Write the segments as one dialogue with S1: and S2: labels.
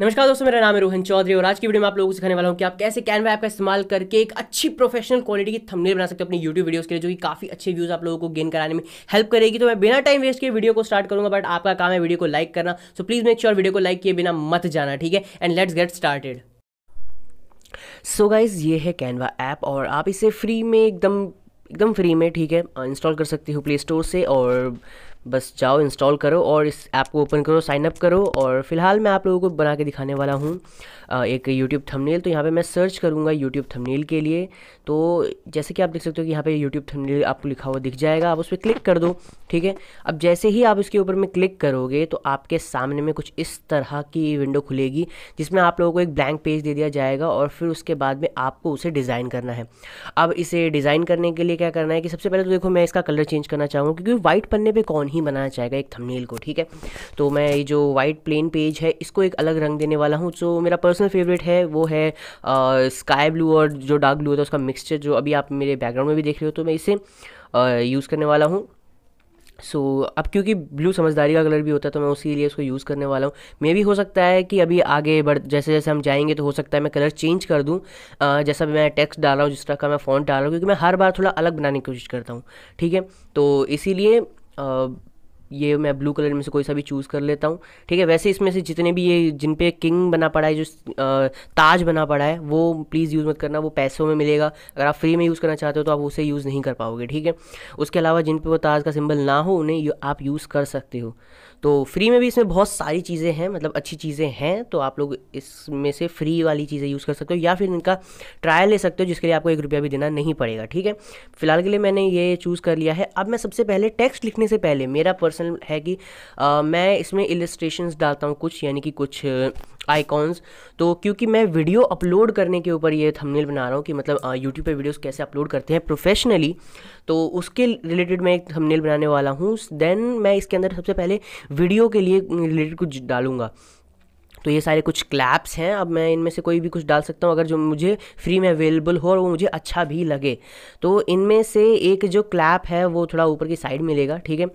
S1: नमस्कार दोस्तों मेरा नाम है रोहन चौधरी और आज की वीडियो में आप लोगों को सिखाने वाला हूँ कि आप कैसे कैनवा ऐप का इस्तेमाल करके एक अच्छी प्रोफेशनल क्वालिटी की थंबनेल बना सकते हो अपनी यूट्यूब वीडियोस के लिए जो कि काफी अच्छे व्यूज आप लोगों को गेन कराने में हेल्प करेगी तो मैं बिना टाइम वेस्ट के वीडियो को स्टार्ट करूंगा बट आपका काम है वीडियो को लाइक करना so please make sure video को लाइक किए बिना मत जाना ठीक है and let's get started so guys ये है कैनवा ऐप और आप इसे फ्री में एकदम एकदम फ्री में ठीक है इंस्टॉल कर सकते हो प्ले स्टोर से और बस जाओ इंस्टॉल करो और इस ऐप को ओपन करो साइन अप करो और फिलहाल मैं आप लोगों को बना के दिखाने वाला हूँ एक यूट्यूब थंबनेल तो यहाँ पे मैं सर्च करूँगा यूट्यूब थंबनेल के लिए तो जैसे कि आप देख सकते हो कि यहाँ पे यूट्यूब थंबनेल आपको लिखा हुआ दिख जाएगा आप उस पर क्लिक कर दो ठीक है अब जैसे ही आप इसके ऊपर में क्लिक करोगे तो आपके सामने में कुछ इस तरह की विंडो खुलेगी जिसमें आप लोगों को एक ब्लैंक पेज दे दिया जाएगा और फिर उसके बाद में आपको उसे डिज़ाइन करना है अब इसे डिज़ाइन करने के लिए क्या करना है कि सबसे पहले तो देखो मैं इसका कलर चेंज करना चाहूँगा क्योंकि वाइट पन्ने पर कौन ही बनाना चाहेगा एक थंबनेल को ठीक है तो मैं ये जो वाइट प्लेन पेज है इसको एक अलग रंग देने वाला हूँ जो मेरा पर्सनल फेवरेट है वो है स्काई ब्लू और जो डार्क ब्लू होता है उसका मिक्सचर जो अभी आप मेरे बैकग्राउंड में भी देख रहे हो तो मैं इसे यूज़ करने वाला हूँ सो so, अब क्योंकि ब्लू समझदारी का कलर भी होता है तो मैं उसी लिए उसको यूज़ करने वाला हूँ मे भी हो सकता है कि अभी आगे बढ़ जैसे जैसे हम जाएंगे तो हो सकता है मैं कलर चेंज कर दूँ जैसा मैं टेक्स्ट डाल रहा हूँ जिस तरह का मैं फ़ॉन्ट डाल रहा हूँ क्योंकि मैं हर बार थोड़ा अलग बनाने की कोशिश करता हूँ ठीक है तो इसीलिए uh, ये मैं ब्लू कलर में से कोई सा भी चूज़ कर लेता हूँ ठीक है वैसे इसमें से जितने भी ये जिन पे किंग बना पड़ा है जो ताज बना पड़ा है वो प्लीज़ यूज़ मत करना वो पैसों में मिलेगा अगर आप फ्री में यूज़ करना चाहते हो तो आप उसे यूज़ नहीं कर पाओगे ठीक है उसके अलावा जिन पे वो ताज का सिंबल ना हो उन्हें आप यूज़ कर सकते हो तो फ्री में भी इसमें बहुत सारी चीज़ें हैं मतलब अच्छी चीज़ें हैं तो आप लोग इसमें से फ्री वाली चीज़ें यूज़ कर सकते हो या फिर इनका ट्रायल ले सकते हो जिसके लिए आपको एक रुपया भी देना नहीं पड़ेगा ठीक है फिलहाल के लिए मैंने ये चूज़ कर लिया है अब मैं सबसे पहले टेक्स्ट लिखने से पहले मेरा पर्सनल ऑप्शन है कि आ, मैं इसमें इलिस्ट्रेशंस डालता हूँ कुछ यानी कि कुछ आइकॉन्स तो क्योंकि मैं वीडियो अपलोड करने के ऊपर ये थंबनेल बना रहा हूँ कि मतलब यूट्यूब पे वीडियोस कैसे अपलोड करते हैं प्रोफेशनली तो उसके रिलेटेड मैं एक थंबनेल बनाने वाला हूँ देन मैं इसके अंदर सबसे पहले वीडियो के लिए रिलेटेड कुछ डालूंगा तो ये सारे कुछ क्लैप्स हैं अब मैं इनमें से कोई भी कुछ डाल सकता हूँ अगर जो मुझे फ्री में अवेलेबल हो और वो मुझे अच्छा भी लगे तो इनमें से एक जो क्लैप है वो थोड़ा ऊपर की साइड मिलेगा ठीक है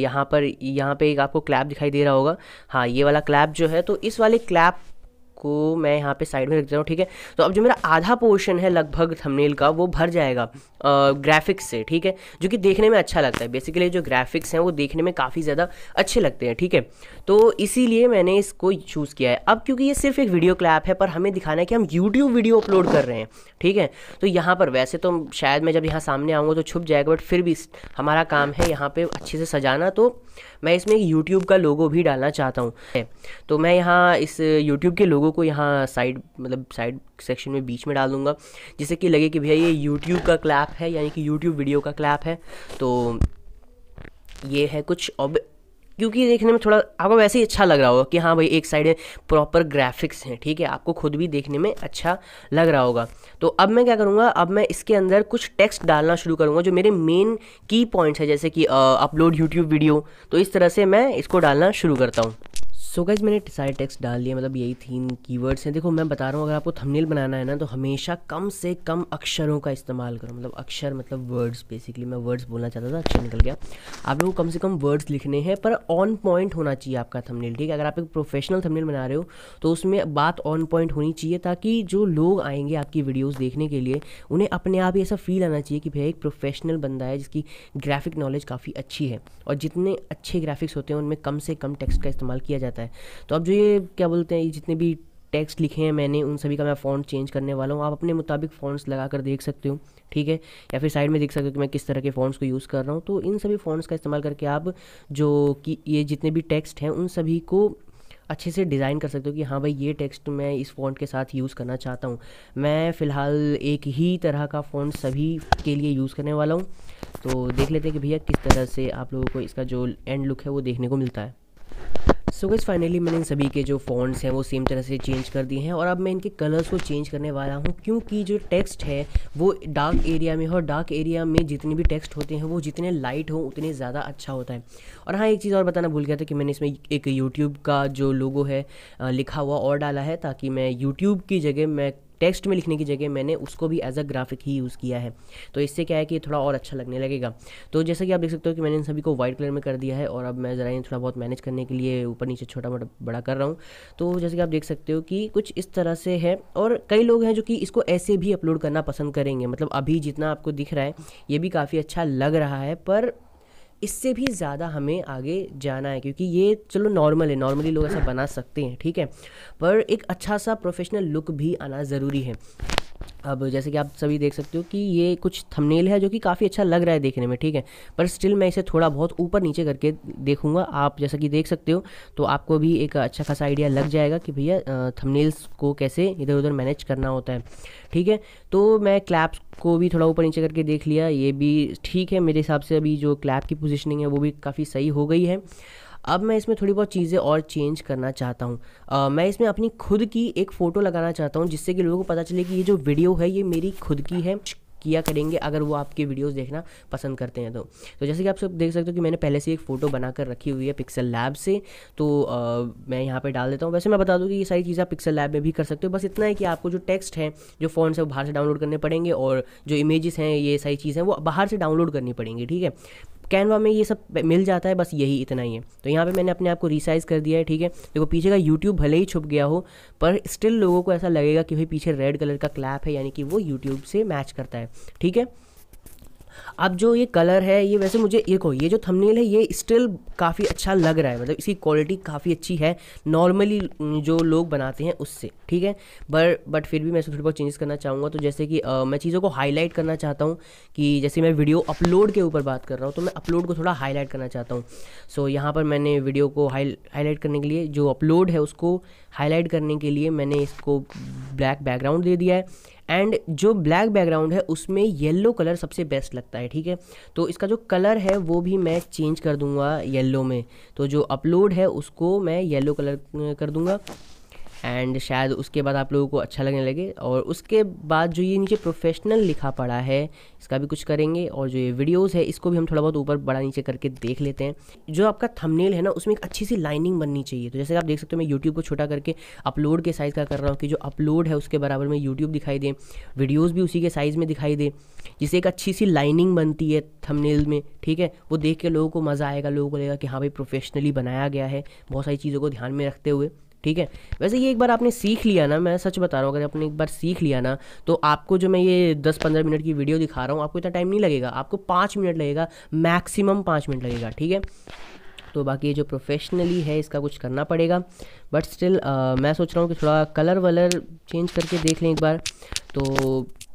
S1: यहाँ पर यहाँ पे एक आपको क्लैप दिखाई दे रहा होगा हाँ ये वाला क्लैप जो है तो इस वाले क्लैप इसको मैं यहाँ पे साइड में रख देता हूँ ठीक है तो अब जो मेरा आधा पोर्शन है लगभग थंबनेल का वो भर जाएगा ग्राफिक्स से ठीक है जो कि देखने में अच्छा लगता है बेसिकली जो ग्राफिक्स हैं वो देखने में काफ़ी ज़्यादा अच्छे लगते हैं ठीक है तो इसीलिए मैंने इसको चूज़ किया है अब क्योंकि ये सिर्फ एक वीडियो क्लैप है पर हमें दिखाना है कि हम यूट्यूब वीडियो अपलोड कर रहे हैं ठीक है तो यहाँ पर वैसे तो शायद मैं जब यहाँ सामने आऊँगा तो छुप जाएगा बट फिर भी हमारा काम है यहाँ पर अच्छे से सजाना तो मैं इसमें यूट्यूब का लोगो भी डालना चाहता हूँ तो मैं यहाँ इस यूट्यूब के लोगो को यहाँ साइड मतलब साइड सेक्शन में बीच में डाल दूँगा जिससे कि लगे कि भैया ये यूट्यूब का क्लैप है यानी कि यूट्यूब वीडियो का क्लैप है तो ये है कुछ अब क्योंकि देखने में थोड़ा आपको वैसे ही अच्छा लग रहा होगा कि हाँ भाई एक साइड प्रॉपर ग्राफिक्स हैं ठीक है आपको खुद भी देखने में अच्छा लग रहा होगा तो अब मैं क्या करूँगा अब मैं इसके अंदर कुछ टेक्स्ट डालना शुरू करूँगा जो मेरे मेन की पॉइंट्स है जैसे कि अपलोड यूट्यूब वीडियो तो इस तरह से मैं इसको डालना शुरू करता हूँ सो so गाइज मैंने सारे टेक्स्ट डाल दिया मतलब यही थीम कीवर्ड्स हैं देखो मैं बता रहा हूँ अगर आपको थंबनेल बनाना है ना तो हमेशा कम से कम अक्षरों का इस्तेमाल करो मतलब अक्षर मतलब वर्ड्स बेसिकली मैं वर्ड्स बोलना चाहता था अक्षर अच्छा निकल गया आप लोगों को कम से कम वर्ड्स लिखने हैं पर ऑन पॉइंट होना चाहिए आपका थमनेल ठीक है अगर आप एक प्रोफेशनल थमनेल बना रहे हो तो उसमें बात ऑन पॉइंट होनी चाहिए ताकि जो लोग आएंगे आपकी वीडियोज़ देखने के लिए उन्हें अपने आप ही ऐसा फील आना चाहिए कि भैया एक प्रोफेशनल बंदा है जिसकी ग्राफिक नॉलेज काफ़ी अच्छी है और जितने अच्छे ग्राफिक्स होते हैं उनमें कम से कम टेक्स्ट का इस्तेमाल किया जाता है जाता है तो अब जो ये क्या बोलते हैं ये जितने भी टेक्स्ट लिखे हैं मैंने उन सभी का मैं फ़ॉन्ट चेंज करने वाला हूँ आप अपने मुताबिक फ़ॉन्ट्स लगा कर देख सकते हो ठीक है या फिर साइड में देख सकते हो कि मैं किस तरह के फ़ॉन्ट्स को यूज़ कर रहा हूँ तो इन सभी फ़ॉन्ट्स का इस्तेमाल करके आप जो कि ये जितने भी टेक्स्ट हैं उन सभी को अच्छे से डिज़ाइन कर सकते हो कि हाँ भाई ये टेक्स्ट मैं इस फ़ॉन्ट के साथ यूज़ करना चाहता हूँ मैं फ़िलहाल एक ही तरह का फ़ॉन्ट सभी के लिए यूज़ करने वाला हूँ तो देख लेते हैं कि भैया किस तरह से आप लोगों को इसका जो एंड लुक है वो देखने को मिलता है सो गैस फाइनली मैंने इन सभी के जो फ़ॉन्ट्स हैं वो सेम तरह से चेंज कर दिए हैं और अब मैं इनके कलर्स को चेंज करने वाला हूँ क्योंकि जो टेक्स्ट है वो डार्क एरिया में और डार्क एरिया में जितने भी टेक्स्ट होते हैं वो जितने लाइट हो उतने ज़्यादा अच्छा होता है और हाँ एक चीज़ और बताना भूल गया था कि मैंने इसमें एक यूट्यूब का जो लोगो है लिखा हुआ और डाला है ताकि मैं यूट्यूब की जगह मैं टेक्स्ट में लिखने की जगह मैंने उसको भी एज अ ग्राफिक ही यूज़ किया है तो इससे क्या है कि थोड़ा और अच्छा लगने लगेगा तो जैसा कि आप देख सकते हो कि मैंने इन सभी को वाइट कलर में कर दिया है और अब मैं ज़रा इन थोड़ा बहुत मैनेज करने के लिए ऊपर नीचे छोटा मोटा बड़ा कर रहा हूँ तो जैसे कि आप देख सकते हो कि कुछ इस तरह से है और कई लोग हैं जो कि इसको ऐसे भी अपलोड करना पसंद करेंगे मतलब अभी जितना आपको दिख रहा है ये भी काफ़ी अच्छा लग रहा है पर इससे भी ज़्यादा हमें आगे जाना है क्योंकि ये चलो नॉर्मल है नॉर्मली लोग ऐसा बना सकते हैं ठीक है पर एक अच्छा सा प्रोफेशनल लुक भी आना ज़रूरी है अब जैसे कि आप सभी देख सकते हो कि ये कुछ थंबनेल है जो कि काफ़ी अच्छा लग रहा है देखने में ठीक है पर स्टिल मैं इसे थोड़ा बहुत ऊपर नीचे करके देखूंगा आप जैसा कि देख सकते हो तो आपको भी एक अच्छा खासा आइडिया लग जाएगा कि भैया थंबनेल्स को कैसे इधर उधर मैनेज करना होता है ठीक है तो मैं क्लैप्स को भी थोड़ा ऊपर नीचे करके देख लिया ये भी ठीक है मेरे हिसाब से अभी जो क्लैप की पोजिशनिंग है वो भी काफ़ी सही हो गई है अब मैं इसमें थोड़ी बहुत चीज़ें और चेंज करना चाहता हूँ मैं इसमें अपनी खुद की एक फ़ोटो लगाना चाहता हूँ जिससे कि लोगों को पता चले कि ये जो वीडियो है ये मेरी खुद की है किया करेंगे अगर वो आपके वीडियोस देखना पसंद करते हैं तो तो जैसे कि आप सब देख सकते हो कि मैंने पहले से एक फ़ोटो बनाकर रखी हुई है पिक्सल लैब से तो आ, मैं यहाँ पे डाल देता हूँ वैसे मैं बता दूँ कि ये सारी चीज़ें आप पिक्सल लैब में भी कर सकते हो बस इतना है कि आपको जो टेक्स्ट है जो फ़ोन से वो बाहर से डाउनलोड करने पड़ेंगे और जो इमेजेस हैं ये सारी चीज़ें वो बाहर से डाउनलोड करनी पड़ेंगी ठीक है कैनवा में ये सब मिल जाता है बस यही इतना ही है तो यहाँ पे मैंने अपने आप को रिसाइज़ कर दिया है ठीक है देखो पीछे का यूट्यूब भले ही छुप गया हो पर स्टिल लोगों को ऐसा लगेगा कि भाई पीछे रेड कलर का क्लैप है यानी कि वो यूट्यूब से मैच करता है ठीक है अब जो ये कलर है ये वैसे मुझे ये को ये जो थंबनेल है ये स्टिल काफ़ी अच्छा लग रहा है मतलब इसकी क्वालिटी काफ़ी अच्छी है नॉर्मली जो लोग बनाते हैं उससे ठीक है बट बट फिर भी मैं इसको थोड़ी बहुत चेंजेस करना चाहूँगा तो जैसे कि आ, मैं चीज़ों को हाईलाइट करना चाहता हूँ कि जैसे मैं वीडियो अपलोड के ऊपर बात कर रहा हूँ तो मैं अपलोड को थोड़ा हाईलाइट करना चाहता हूँ सो so, यहाँ पर मैंने वीडियो को हाई हाईलाइट करने के लिए जो अपलोड है उसको हाईलाइट करने के लिए मैंने इसको ब्लैक बैकग्राउंड दे दिया है एंड जो ब्लैक बैकग्राउंड है उसमें येलो कलर सबसे बेस्ट लगता है ठीक है तो इसका जो कलर है वो भी मैं चेंज कर दूंगा येलो में तो जो अपलोड है उसको मैं येलो कलर कर दूंगा एंड शायद उसके बाद आप लोगों को अच्छा लगने लगे और उसके बाद जो ये नीचे प्रोफेशनल लिखा पड़ा है इसका भी कुछ करेंगे और जो ये वीडियोस है इसको भी हम थोड़ा बहुत ऊपर बड़ा नीचे करके देख लेते हैं जो आपका थंबनेल है ना उसमें एक अच्छी सी लाइनिंग बननी चाहिए तो जैसे आप देख सकते हो मैं यूट्यूब को छोटा करके अपलोड के साइज़ का कर रहा हूँ कि जो अपलोड है उसके बराबर में यूट्यूब दिखाई दे वीडियोज़ भी उसी के साइज़ में दिखाई दे जिससे एक अच्छी सी लाइनिंग बनती है थमनेल में ठीक है वो देख के लोगों को मज़ा आएगा लोगों को लगेगा कि हाँ भाई प्रोफेशनली बनाया गया है बहुत सारी चीज़ों को ध्यान में रखते हुए ठीक है वैसे ये एक बार आपने सीख लिया ना मैं सच बता रहा हूँ अगर आपने एक बार सीख लिया ना तो आपको जो मैं ये दस पंद्रह मिनट की वीडियो दिखा रहा हूँ आपको इतना टाइम नहीं लगेगा आपको पाँच मिनट लगेगा मैक्सिमम पाँच मिनट लगेगा ठीक है तो बाकी ये जो प्रोफेशनली है इसका कुछ करना पड़ेगा बट स्टिल uh, मैं सोच रहा हूँ कि थोड़ा कलर वलर चेंज करके देख लें एक बार तो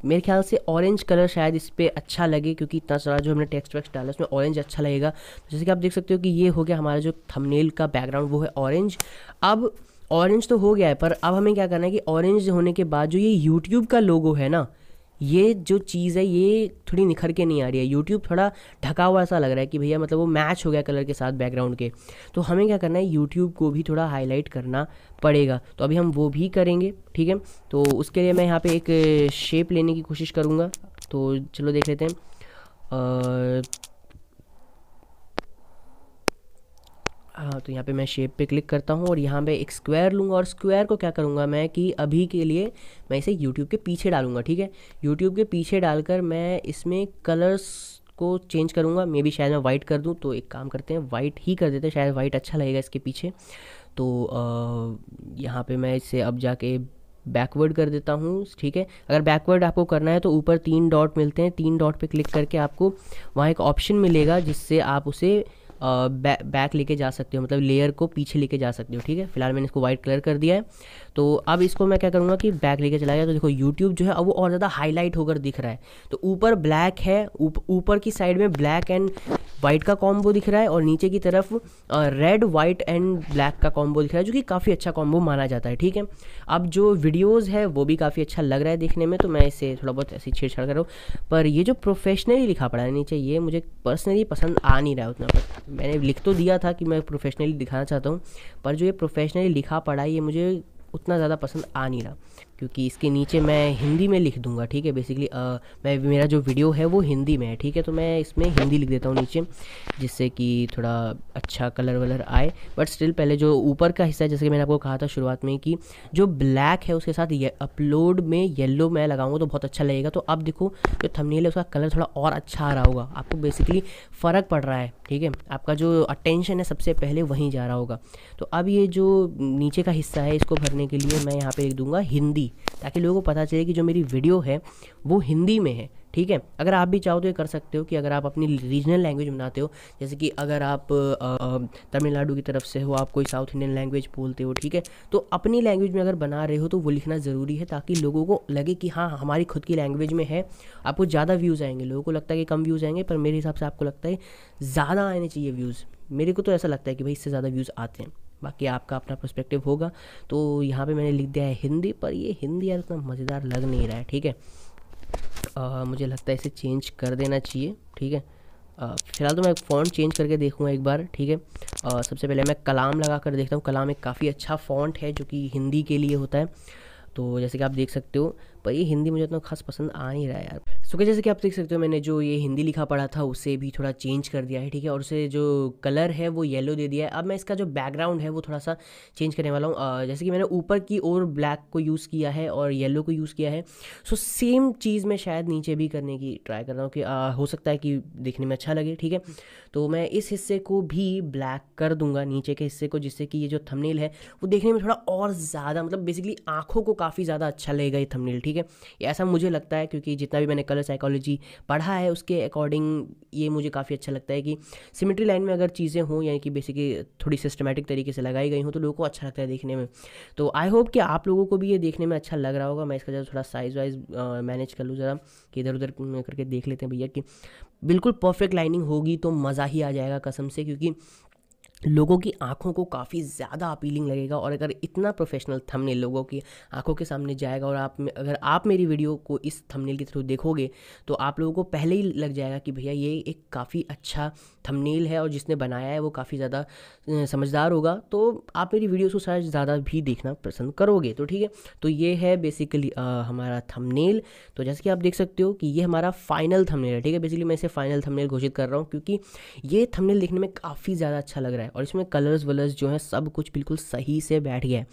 S1: मेरे ख्याल से ऑरेंज कलर शायद इस पर अच्छा लगे क्योंकि इतना सारा जो हमने टेक्स्ट वेक्स डाला उसमें ऑरेंज अच्छा लगेगा जैसे कि आप देख सकते हो कि ये हो गया हमारा जो थंबनेल का बैकग्राउंड वो है ऑरेंज अब ऑरेंज तो हो गया है पर अब हमें क्या करना है कि ऑरेंज होने के बाद जो ये यूट्यूब का लोगो है ना ये जो चीज़ है ये थोड़ी निखर के नहीं आ रही है यूट्यूब थोड़ा ढका हुआ सा लग रहा है कि भैया मतलब वो मैच हो गया कलर के साथ बैकग्राउंड के तो हमें क्या करना है यूट्यूब को भी थोड़ा हाईलाइट करना पड़ेगा तो अभी हम वो भी करेंगे ठीक है तो उसके लिए मैं यहाँ पर एक शेप लेने की कोशिश करूँगा तो चलो देख लेते हैं हाँ तो यहाँ पे मैं शेप पे क्लिक करता हूँ और यहाँ पे एक स्क्वायर लूँगा और स्क्वायर को क्या करूँगा मैं कि अभी के लिए मैं इसे यूट्यूब के पीछे डालूँगा ठीक है यूट्यूब के पीछे डालकर मैं इसमें कलर्स को चेंज करूँगा मे बी शायद मैं वाइट कर दूँ तो एक काम करते हैं वाइट ही कर देते हैं शायद वाइट अच्छा लगेगा इसके पीछे तो यहाँ पर मैं इसे अब जाके बैकवर्ड कर देता हूँ ठीक है अगर बैकवर्ड आपको करना है तो ऊपर तीन डॉट मिलते हैं तीन डॉट पर क्लिक करके आपको वहाँ एक ऑप्शन मिलेगा जिससे आप उसे बै, बैक लेके जा सकते हो मतलब लेयर को पीछे लेके जा सकते हो ठीक है फिलहाल मैंने इसको वाइट कलर कर दिया है तो अब इसको मैं क्या करूँगा कि बैक लेके चला गया तो देखो यूट्यूब जो है अब वो और ज़्यादा हाईलाइट होकर दिख रहा है तो ऊपर ब्लैक है ऊपर की साइड में ब्लैक एंड वाइट का कॉम्बो दिख रहा है और नीचे की तरफ रेड वाइट एंड ब्लैक का कॉम्बो दिख रहा है जो कि काफ़ी अच्छा कॉम्बो माना जाता है ठीक है अब जो वीडियोज़ है वो भी काफ़ी अच्छा लग रहा है देखने में तो मैं इसे थोड़ा बहुत ऐसी छेड़छाड़ कर रहा हूँ पर ये जो प्रोफेशनली लिखा पड़ा है नीचे ये मुझे पर्सनली पसंद आ नहीं रहा है उतना पर मैंने लिख तो दिया था कि मैं प्रोफेशनली दिखाना चाहता हूँ पर जो ये प्रोफेशनली लिखा पढ़ा ये मुझे उतना ज़्यादा पसंद आ नहीं रहा क्योंकि इसके नीचे मैं हिंदी में लिख दूंगा ठीक है बेसिकली मैं मेरा जो वीडियो है वो हिंदी में है ठीक है तो मैं इसमें हिंदी लिख देता हूँ नीचे जिससे कि थोड़ा अच्छा कलर वलर आए बट स्टिल पहले जो ऊपर का हिस्सा है जैसे कि मैंने आपको कहा था शुरुआत में कि जो ब्लैक है उसके साथ अपलोड में येलो मैं लगाऊंगा तो बहुत अच्छा लगेगा तो अब देखो जो थमनील है उसका कलर थोड़ा और अच्छा आ रहा होगा आपको बेसिकली फ़र्क पड़ रहा है ठीक है आपका जो अटेंशन है सबसे पहले वहीं जा रहा होगा तो अब ये जो नीचे का हिस्सा है इसको भरने के लिए मैं यहाँ पर लिख दूँगा हिंदी हिंदी ताकि लोगों को पता चले कि जो मेरी वीडियो है वो हिंदी में है ठीक है अगर आप भी चाहो तो ये कर सकते हो कि अगर आप अपनी रीजनल लैंग्वेज बनाते हो जैसे कि अगर आप तमिलनाडु की तरफ से हो आप कोई साउथ इंडियन लैंग्वेज बोलते हो ठीक है तो अपनी लैंग्वेज में अगर बना रहे हो तो वो लिखना ज़रूरी है ताकि लोगों को लगे कि हाँ हमारी खुद की लैंग्वेज में है आपको ज़्यादा व्यूज़ आएंगे लोगों को लगता है कि कम व्यूज़ आएंगे पर मेरे हिसाब से आपको लगता है ज़्यादा आने चाहिए व्यूज़ मेरे को तो ऐसा लगता है कि भाई इससे ज़्यादा व्यूज़ आते हैं बाकी आपका अपना पर्सपेक्टिव होगा तो यहाँ पे मैंने लिख दिया है हिंदी पर ये हिंदी यार इतना मज़ेदार लग नहीं रहा है ठीक है मुझे लगता है इसे चेंज कर देना चाहिए ठीक है फिलहाल तो मैं फ़ॉन्ट चेंज करके देखूँगा एक बार ठीक है और सबसे पहले मैं कलाम लगा कर देखता हूँ कलाम एक काफ़ी अच्छा फ़ॉन्ट है जो कि हिंदी के लिए होता है तो जैसे कि आप देख सकते हो पर ये हिंदी मुझे उतना खास पसंद आ नहीं रहा है यार सो so, जैसे कि आप देख सकते हो मैंने जो ये हिंदी लिखा पड़ा था उसे भी थोड़ा चेंज कर दिया है ठीक है और उसे जो कलर है वो येलो दे दिया है अब मैं इसका जो बैकग्राउंड है वो थोड़ा सा चेंज करने वाला हूँ जैसे कि मैंने ऊपर की ओर ब्लैक को यूज़ किया है और येलो को यूज़ किया है सो सेम चीज़ मैं शायद नीचे भी करने की ट्राई कर रहा हूँ कि आ, हो सकता है कि देखने में अच्छा लगे ठीक है तो मैं इस हिस्से को भी ब्लैक कर दूंगा नीचे के हिस्से को जिससे कि ये जो थंबनेल है वो देखने में थोड़ा और ज़्यादा मतलब बेसिकली आँखों को काफ़ी ज़्यादा अच्छा लगेगा ये थंबनेल ठीक है ऐसा मुझे लगता है क्योंकि जितना भी मैंने कलर साइकोलॉजी पढ़ा है उसके अकॉर्डिंग ये मुझे काफ़ी अच्छा लगता है कि सिमेट्री लाइन में अगर चीज़ें हों यानी कि बेसिकली थोड़ी सिस्टमेटिक तरीके से लगाई गई हों तो लोगों को अच्छा लगता है देखने में तो आई होप कि आप लोगों को भी ये देखने में अच्छा लग रहा होगा मैं इसका ज़रा थोड़ा साइज़ वाइज मैनेज कर लूँ ज़रा कि इधर उधर करके देख लेते हैं भैया कि बिल्कुल परफेक्ट लाइनिंग होगी तो मज़ा ही आ जाएगा कसम से क्योंकि लोगों की आंखों को काफ़ी ज़्यादा अपीलिंग लगेगा और अगर इतना प्रोफेशनल थंबनेल लोगों की आंखों के सामने जाएगा और आप में अगर आप मेरी वीडियो को इस थंबनेल के थ्रू देखोगे तो आप लोगों को पहले ही लग जाएगा कि भैया ये एक काफ़ी अच्छा थंबनेल है और जिसने बनाया है वो काफ़ी ज़्यादा समझदार होगा तो आप मेरी वीडियोज़ को शायद ज़्यादा भी देखना पसंद करोगे तो ठीक है तो ये है बेसिकली आ, हमारा थमनेल तो जैसे कि आप देख सकते हो कि ये हमारा फाइनल थमनेल है ठीक है बेसिकली मैं इसे फाइनल थमनेल घोषित कर रहा हूँ क्योंकि ये थमनेल देखने में काफ़ी ज़्यादा अच्छा लग रहा है है और इसमें कलर्स वलर्स जो हैं सब कुछ बिल्कुल सही से बैठ गया है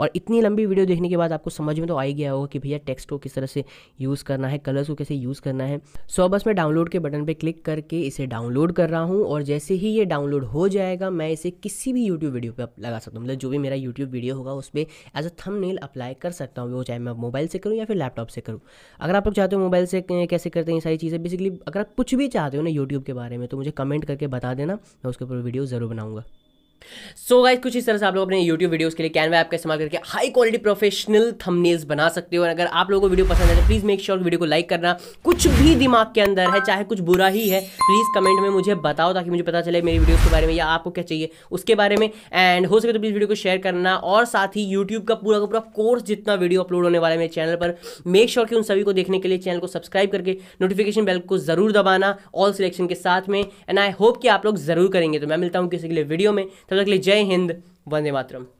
S1: और इतनी लंबी वीडियो देखने के बाद आपको समझ में तो आ ही गया होगा कि भैया टेक्स्ट को किस तरह से यूज़ करना है कलर्स को कैसे यूज़ करना है सो बस मैं डाउनलोड के बटन पर क्लिक करके इसे डाउनलोड कर रहा हूँ और जैसे ही ये डाउनलोड हो जाएगा मैं इसे किसी भी यूट्यूब वीडियो पर लगा सकता हूँ मतलब जो भी मेरा यूट्यूब वीडियो होगा उस पर एज अ थम अप्लाई कर सकता हूँ वो चाहे मैं मोबाइल से करूँ या फिर लैपटॉप से करूँ अगर आप लोग चाहते हो मोबाइल से कैसे करते हैं सारी चीज़ें बेसिकली अगर आप कुछ भी चाहते हो ना यूट्यूब के बारे में तो मुझे कमेंट करके बता देना मैं उसके ऊपर वीडियो ज़रूर बनाऊंगा सो so गाइज कुछ इस तरह से आप लोग अपने YouTube वीडियोस के लिए कैनवा ऐप का इस्तेमाल करके हाई क्वालिटी प्रोफेशनल थंबनेल्स बना सकते हो और अगर आप लोगों को वीडियो पसंद आए तो प्लीज़ मेक श्योर वीडियो को लाइक करना कुछ भी दिमाग के अंदर है चाहे कुछ बुरा ही है प्लीज़ कमेंट में मुझे बताओ ताकि मुझे पता चले मेरी वीडियोज़ के बारे में या आपको क्या चाहिए उसके बारे में एंड हो सके तो प्लीज़ वीडियो को शेयर करना और साथ ही यूट्यूब का पूरा का पूरा कोर्स जितना वीडियो अपलोड होने वाला है मेरे चैनल पर मेक श्योर कि उन सभी को देखने के लिए चैनल को सब्सक्राइब करके नोटिफिकेशन बेल को ज़रूर दबाना ऑल सिलेक्शन के साथ में एंड आई होप कि आप लोग ज़रूर करेंगे तो मैं मिलता हूँ किसी के लिए वीडियो में तब तक लिए जय हिंद वंदे मातरम